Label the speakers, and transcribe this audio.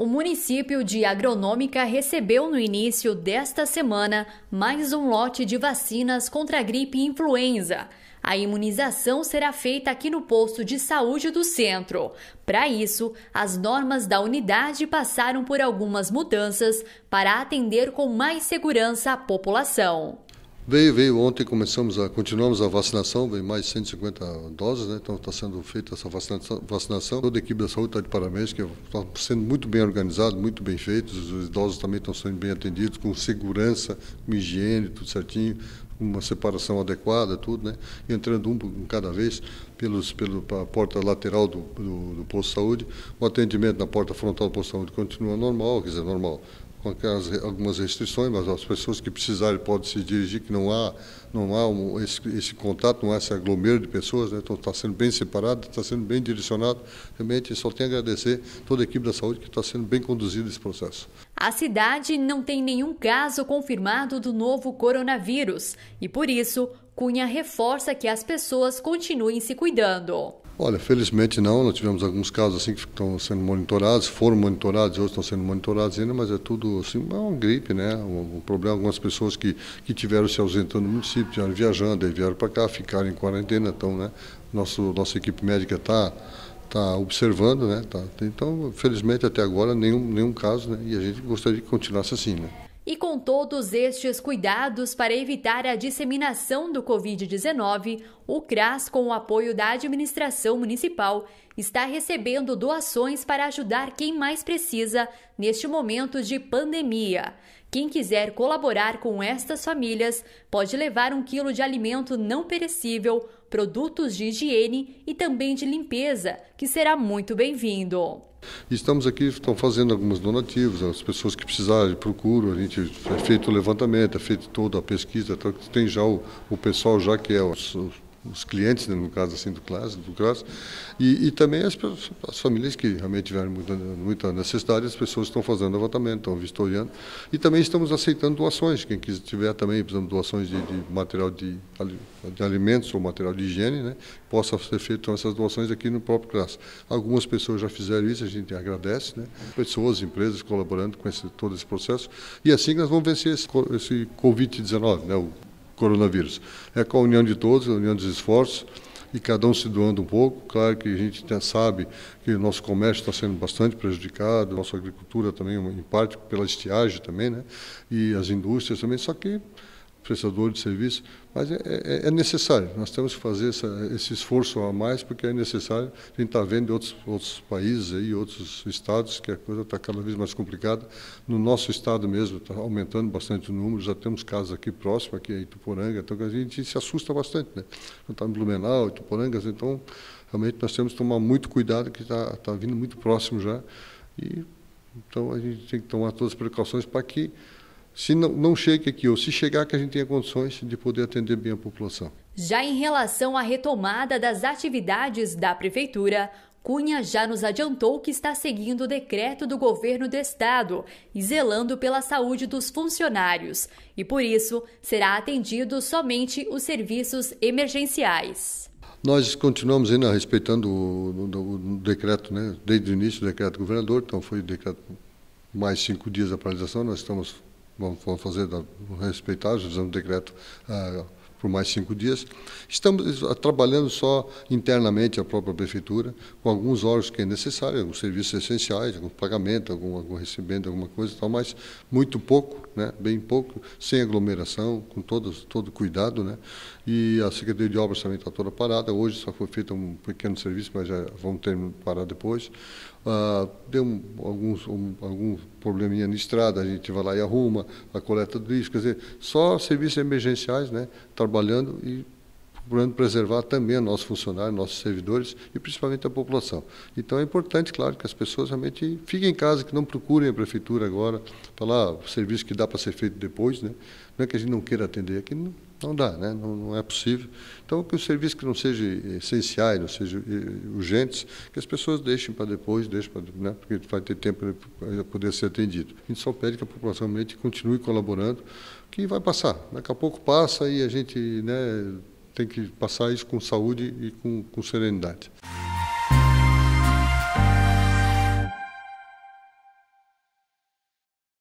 Speaker 1: O município de Agronômica recebeu no início desta semana mais um lote de vacinas contra a gripe influenza. A imunização será feita aqui no posto de saúde do centro. Para isso, as normas da unidade passaram por algumas mudanças para atender com mais segurança a população.
Speaker 2: Veio, veio. Ontem começamos a, continuamos a vacinação, veio mais 150 doses, né? Então está sendo feita essa vacinação, vacinação. Toda a equipe da saúde está de parabéns, que está sendo muito bem organizado, muito bem feito. Os idosos também estão sendo bem atendidos, com segurança, com higiene, tudo certinho, com uma separação adequada, tudo, né? Entrando um cada vez pelos, pelo, pela porta lateral do, do, do posto de saúde. O atendimento na porta frontal do posto de saúde continua normal, quer dizer, normal com aquelas, algumas restrições, mas as pessoas que precisarem podem se dirigir, que não há, não há um, esse, esse, contato, não há esse aglomerado de pessoas, né? então está sendo bem separado, está sendo bem direcionado. Realmente só tenho a agradecer toda a equipe da saúde que está sendo bem conduzido esse processo.
Speaker 1: A cidade não tem nenhum caso confirmado do novo coronavírus e, por isso, Cunha reforça que as pessoas continuem se cuidando.
Speaker 2: Olha, felizmente não. Nós tivemos alguns casos assim que estão sendo monitorados, foram monitorados, outros estão sendo monitorados ainda, mas é tudo assim, é uma gripe, né? Um, um problema. Algumas pessoas que, que tiveram se ausentando do município, tiveram viajando, aí vieram para cá, ficaram em quarentena, então, né? Nosso, nossa equipe médica está tá observando, né? Tá, então, felizmente até agora nenhum, nenhum caso, né? E a gente gostaria que continuasse assim, né?
Speaker 1: E com todos estes cuidados para evitar a disseminação do Covid-19, o CRAS, com o apoio da administração municipal, está recebendo doações para ajudar quem mais precisa neste momento de pandemia. Quem quiser colaborar com estas famílias pode levar um quilo de alimento não perecível, produtos de higiene e também de limpeza, que será muito bem-vindo.
Speaker 2: Estamos aqui, estão fazendo algumas donativas, as pessoas que precisarem procuram, a gente é feito o levantamento, é feito toda a pesquisa, tá? tem já o, o pessoal já que é os, os os clientes, né, no caso assim do Class, do Class, e, e também as, as, famílias que realmente tiveram muita, muita necessidade, as pessoas estão fazendo levantamento, estão vistoriando, e também estamos aceitando doações, quem quiser tiver também, por exemplo, doações de, de material de, de, alimentos ou material de higiene, né, possa ser feito então, essas doações aqui no próprio Class. Algumas pessoas já fizeram isso, a gente agradece, né, pessoas, empresas colaborando com esse, todo esse processo, e assim nós vamos vencer esse, esse Covid-19, né, o coronavírus. É com a união de todos, a união dos esforços e cada um se doando um pouco. Claro que a gente sabe que o nosso comércio está sendo bastante prejudicado, a nossa agricultura também, em parte pela estiagem também, né? e as indústrias também, só que prestador de serviço, mas é, é, é, necessário. Nós temos que fazer essa, esse esforço a mais porque é necessário. A gente está vendo outros, outros países aí, outros estados que a coisa está cada vez mais complicada. No nosso estado mesmo está aumentando bastante o número. Já temos casos aqui próximo, aqui em é Ituporanga, então a gente se assusta bastante, né? Está em Blumenau, Ituporanga, então realmente nós temos que tomar muito cuidado que está tá vindo muito próximo já e então a gente tem que tomar todas as precauções para que se não, não chegue aqui, ou se chegar, que a gente tenha condições de poder atender bem a população.
Speaker 1: Já em relação à retomada das atividades da Prefeitura, Cunha já nos adiantou que está seguindo o decreto do governo do estado e zelando pela saúde dos funcionários, e por isso será atendido somente os serviços emergenciais.
Speaker 2: Nós continuamos ainda respeitando o, o, o decreto, né? desde o início do decreto do governador, então foi o decreto mais cinco dias da paralisação, nós estamos vamos, fazer da, respeitar, já fizemos um decreto ah, por mais cinco dias. Estamos eh, trabalhando só internamente a própria prefeitura, com alguns órgãos que é necessário, alguns serviços essenciais, algum pagamento, algum, algum recebendo alguma coisa e tal, mas muito pouco, né? bem pouco, sem aglomeração, com todos, todo cuidado. Né? E a Secretaria de Obras também está toda parada, hoje só foi feito um pequeno serviço, mas já vamos ter parar depois deu ah, um, alguns, um, algum probleminha na estrada, a gente vai lá e arruma a coleta do lixo. Quer dizer, só serviços emergenciais, né, trabalhando e procurando preservar também nossos funcionários, nossos servidores e principalmente a população. Então é importante, claro, que as pessoas realmente fiquem em casa, que não procurem a prefeitura agora, falar ah, o serviço que dá para ser feito depois, né? Não é que a gente não queira atender aqui, é não, não dá, né? Não, não, é possível. Então, que os serviços que não sejam essenciais, não sejam eh, urgentes, que as pessoas deixem para depois, deixem para, né? porque vai ter tempo para poder ser atendido. A gente só pede que a população realmente continue colaborando, que vai passar. Daqui a pouco passa e a gente né, tem que passar isso com saúde e com, com serenidade.